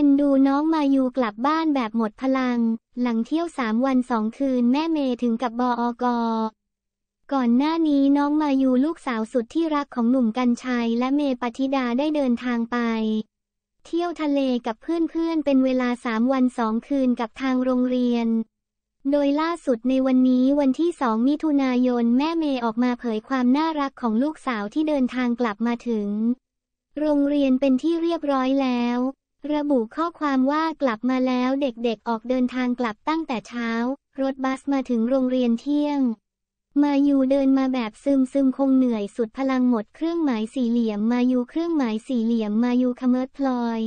อ็นดูน้องมายูกลับบ้านแบบหมดพลัง หลังเที่ยวสามวันสองคืนแม่เมย์ถึงกับบออกอ ก่อนหน้านี้น้องมายูลูกสาวสุดที่รักของหนุ่มกัญชัยและเมย์ปธิดาได้เดินทางไป เที่ยวทะเลกับเพื่อนๆเเป็นเวลาสามวันสองคืนกับทางโรงเรียน โดยล่าสุดในวันนี้วันที่สองมิถุนายนแม่เมย์ออกมาเผยความน่ารักของลูกสาวที่เดินทางกลับมาถึง โรงเรียนเป็นที่เรียบร้อยแล้วระบุข้อความว่ากลับมาแล้วเด็กๆ ออกเดินทางกลับตั้งแต่เช้า รถบัสมาถึงโรงเรียนเที่ยง มายูเดินมาแบบซึมซึมคงเหนื่อยสุดพลังหมดเครื่องหมายสี่เหลี่ยม มายูเครื่องหมายสี่เหลี่ยม มายูคเมิร์ดพลอย